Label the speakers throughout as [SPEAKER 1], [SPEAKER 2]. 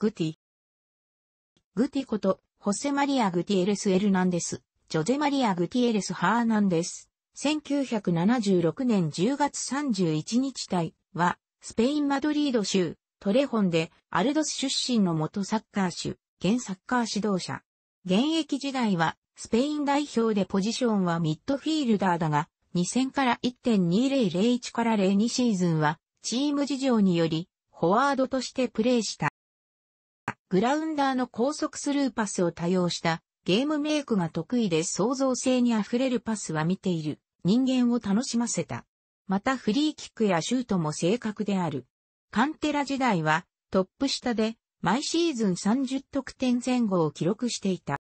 [SPEAKER 1] グティ。グティこと、ホセマリア・グティエレス・エルナンデス、ジョゼマリア・グティエレス・ハーナンデス。1976年10月31日体は、スペイン・マドリード州、トレホンで、アルドス出身の元サッカー種、現サッカー指導者。現役時代は、スペイン代表でポジションはミッドフィールダーだが、2000から1.2001から02シーズンは、チーム事情により、フォワードとしてプレーした。グラウンダーの高速スルーパスを多用したゲームメイクが得意で創造性に溢れるパスは見ている人間を楽しませた。またフリーキックやシュートも正確である。カンテラ時代はトップ下で毎シーズン30得点前後を記録していた。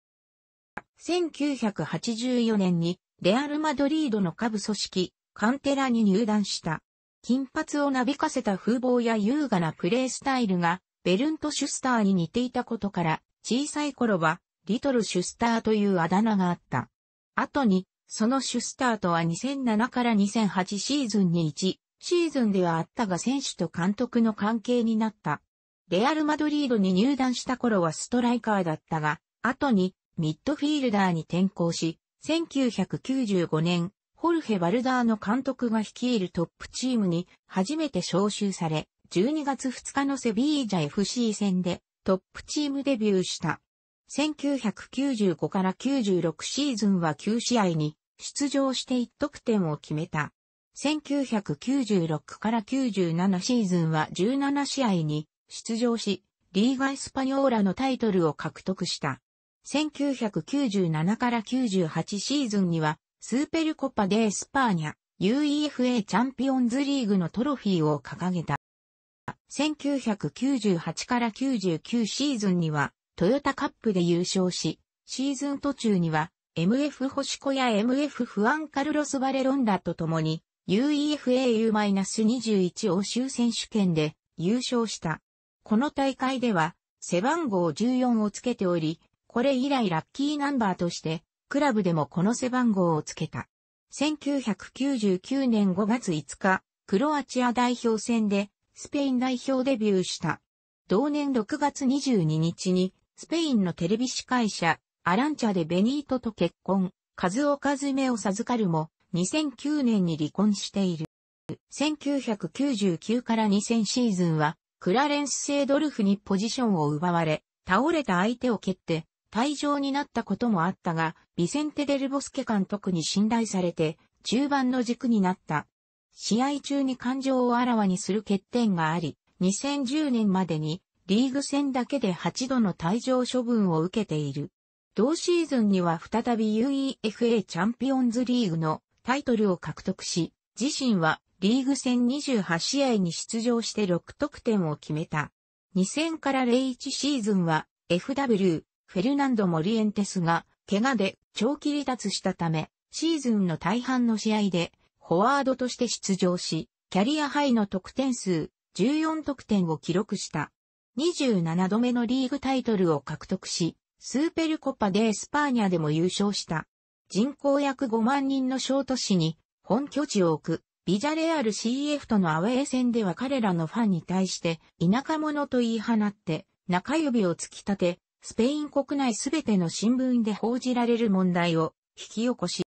[SPEAKER 1] 1984年にレアル・マドリードの下部組織カンテラに入団した。金髪をなびかせた風貌や優雅なプレースタイルがベルント・シュスターに似ていたことから、小さい頃は、リトル・シュスターというあだ名があった。後に、そのシュスターとは2007から2008シーズンに1、シーズンではあったが選手と監督の関係になった。レアル・マドリードに入団した頃はストライカーだったが、後にミッドフィールダーに転向し、1995年、ホルヘ・バルダーの監督が率いるトップチームに初めて招集され、12月2日のセビージャ FC 戦でトップチームデビューした。1995から96シーズンは9試合に出場して1得点を決めた。1996から97シーズンは17試合に出場し、リーガ・エスパニョーラのタイトルを獲得した。1997から98シーズンには、スーペルコパ・デ・エスパーニャ、UEFA チャンピオンズリーグのトロフィーを掲げた。1998から99シーズンには、トヨタカップで優勝し、シーズン途中には、MF 星子や MF フアンカルロス・バレロンダと共に、UEFAU-21 欧州選手権で優勝した。この大会では、背番号14をつけており、これ以来ラッキーナンバーとして、クラブでもこの背番号をつけた。1999年5月5日、クロアチア代表戦でスペイン代表デビューした。同年6月22日に、スペインのテレビ司会者、アランチャでベニートと結婚、数オカズメを授かるも、2009年に離婚している。1999から2000シーズンは、クラレンス・セイドルフにポジションを奪われ、倒れた相手を蹴って、退場になったこともあったが、ビセンテ・デルボスケ監督に信頼されて、中盤の軸になった。試合中に感情をあらわにする欠点があり、2010年までにリーグ戦だけで8度の退場処分を受けている。同シーズンには再び UEFA チャンピオンズリーグのタイトルを獲得し、自身はリーグ戦28試合に出場して6得点を決めた。2000から01シーズンは FW、フェルナンド・モリエンテスが怪我で長期離脱したため、シーズンの大半の試合でフォワードとして出場し、キャリアハイの得点数14得点を記録した。27度目のリーグタイトルを獲得し、スーペルコパでエスパーニャでも優勝した。人口約5万人の小都市に本拠地を置く、ビジャレアル CF とのアウェー戦では彼らのファンに対して田舎者と言い放って中指を突き立て、スペイン国内すべての新聞で報じられる問題を引き起こし、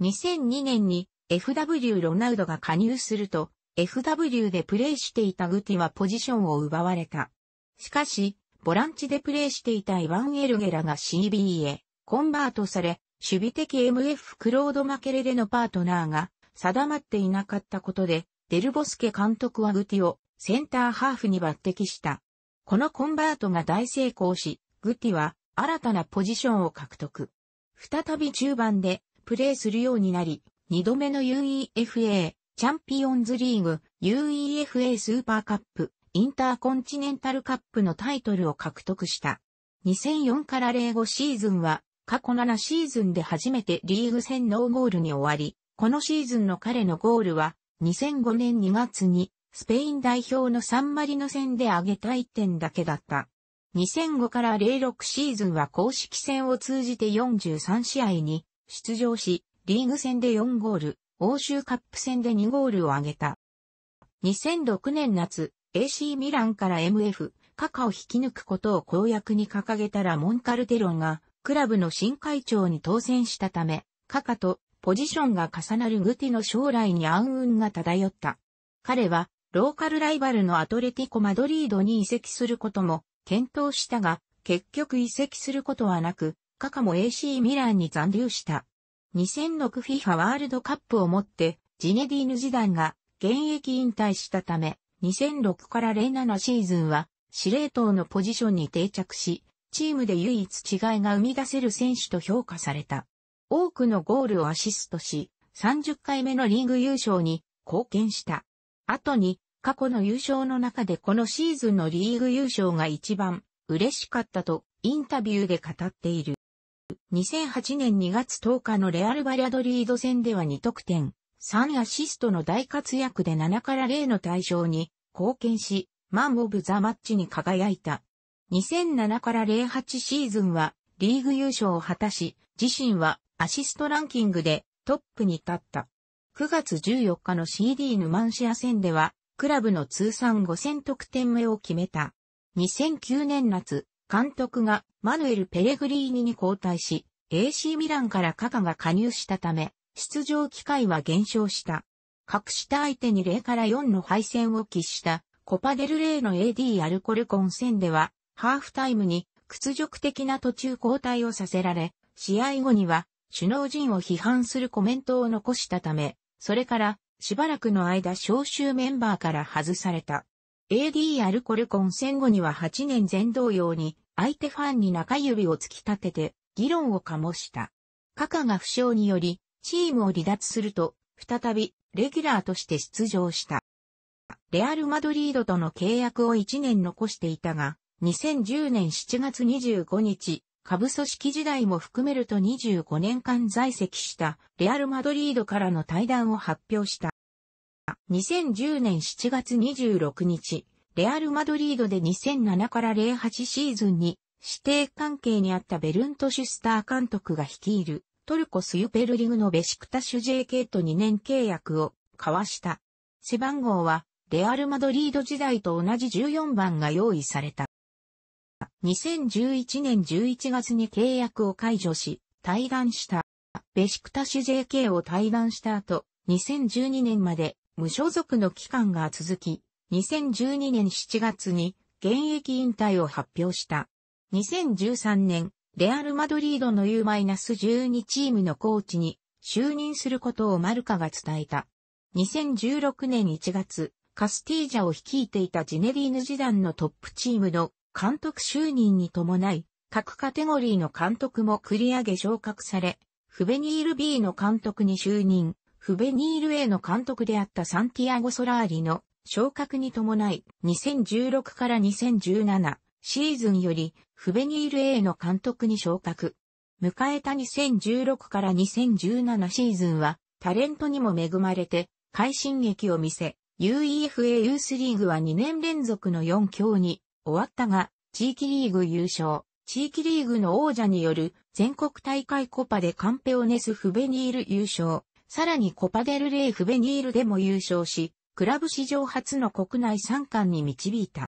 [SPEAKER 1] 2002年に FW ロナウドが加入すると、FW でプレーしていたグティはポジションを奪われた。しかし、ボランチでプレーしていたイワン・エルゲラが CB へコンバートされ、守備的 MF クロード・マケレレのパートナーが定まっていなかったことで、デルボスケ監督はグティをセンターハーフに抜擢した。このコンバートが大成功し、グティは新たなポジションを獲得。再び中盤でプレーするようになり、2度目の UEFA チャンピオンズリーグ UEFA スーパーカップインターコンチネンタルカップのタイトルを獲得した。2004から05シーズンは過去7シーズンで初めてリーグ戦ノーゴールに終わり、このシーズンの彼のゴールは2005年2月にスペイン代表のサンマリノ戦で挙げた1点だけだった。2005から06シーズンは公式戦を通じて43試合に出場し、リーグ戦で4ゴール、欧州カップ戦で2ゴールを挙げた。2006年夏、AC ミランから MF、カカを引き抜くことを公約に掲げたラモン・カルテロンが、クラブの新会長に当選したため、カカとポジションが重なるグティの将来に暗雲が漂った。彼は、ローカルライバルのアトレティコ・マドリードに移籍することも検討したが、結局移籍することはなく、カカも AC ミランに残留した。2006 FIFA ワールドカップをもってジネディーヌ・時代が現役引退したため、2006から07シーズンは司令塔のポジションに定着し、チームで唯一違いが生み出せる選手と評価された。多くのゴールをアシストし、30回目のリーグ優勝に貢献した。後に、過去の優勝の中でこのシーズンのリーグ優勝が一番嬉しかったとインタビューで語っている。2008年2月10日のレアル・バリャドリード戦では2得点、3アシストの大活躍で7から0の対象に貢献し、マン・オブ・ザ・マッチに輝いた。2007から08シーズンはリーグ優勝を果たし、自身はアシストランキングでトップに立った。9月14日の CD ヌマンシア戦では、クラブの通算5000得点目を決めた。2009年夏、監督がマヌエル・ペレグリーニに交代し、AC ミランからカカが加入したため、出場機会は減少した。格下相手に0から4の敗戦を喫したコパデルレーの AD アルコルコン戦では、ハーフタイムに屈辱的な途中交代をさせられ、試合後には首脳陣を批判するコメントを残したため、それからしばらくの間招集メンバーから外された。AD アルコルコン戦後には8年前同様に、相手ファンに中指を突き立てて、議論を醸した。カカが負傷により、チームを離脱すると、再び、レギュラーとして出場した。レアル・マドリードとの契約を1年残していたが、2010年7月25日、下部組織時代も含めると25年間在籍したレアル・マドリードからの退団を発表した。2010年7月26日、レアル・マドリードで2007から08シーズンに指定関係にあったベルント・シュスター監督が率いるトルコスユペルリグのベシクタシュ JK と2年契約を交わした。背番号はレアル・マドリード時代と同じ14番が用意された。2011年11月に契約を解除し、退団した。ベシクタシュ JK を退団した後、2012年まで無所属の期間が続き、2012年7月に現役引退を発表した。2013年、レアル・マドリードの U-12 チームのコーチに就任することをマルカが伝えた。2016年1月、カスティージャを率いていたジネリーヌ時団のトップチームの監督就任に伴い、各カテゴリーの監督も繰り上げ昇格され、フベニール B の監督に就任。フベニール A の監督であったサンティアゴ・ソラーリの昇格に伴い2016から2017シーズンよりフベニール A の監督に昇格。迎えた2016から2017シーズンはタレントにも恵まれて快進撃を見せ、UEFA ユースリーグは2年連続の4強に終わったが、地域リーグ優勝、地域リーグの王者による全国大会コパでカンペオネス・フベニール優勝、さらにコパデルレイフベニールでも優勝し、クラブ史上初の国内3冠に導いた。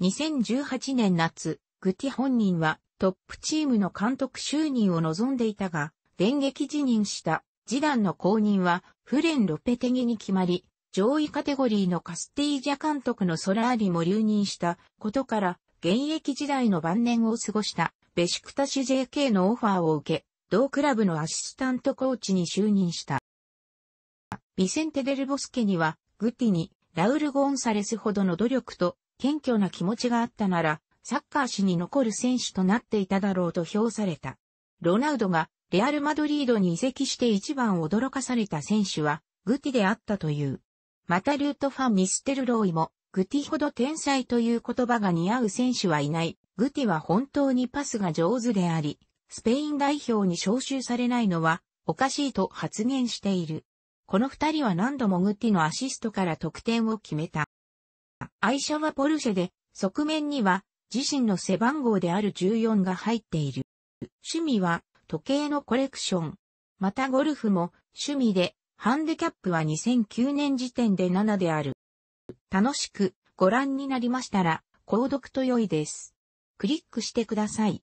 [SPEAKER 1] 2018年夏、グティ本人はトップチームの監督就任を望んでいたが、電撃辞任した次男の後任はフレン・ロペテギに決まり、上位カテゴリーのカスティージャ監督のソラーリも留任したことから、現役時代の晩年を過ごしたベシクタシュ JK のオファーを受け、同クラブのアシスタントコーチに就任した。ビセンテ・デルボスケには、グティに、ラウル・ゴンサレスほどの努力と、謙虚な気持ちがあったなら、サッカー史に残る選手となっていただろうと評された。ロナウドが、レアル・マドリードに移籍して一番驚かされた選手は、グティであったという。またルートファン・ミステル・ロイも、グティほど天才という言葉が似合う選手はいない。グティは本当にパスが上手であり、スペイン代表に招集されないのはおかしいと発言している。この二人は何度もグッティのアシストから得点を決めた。愛車はポルシェで、側面には自身の背番号である14が入っている。趣味は時計のコレクション。またゴルフも趣味で、ハンデキャップは2009年時点で7である。楽しくご覧になりましたら、購読と良いです。クリックしてください。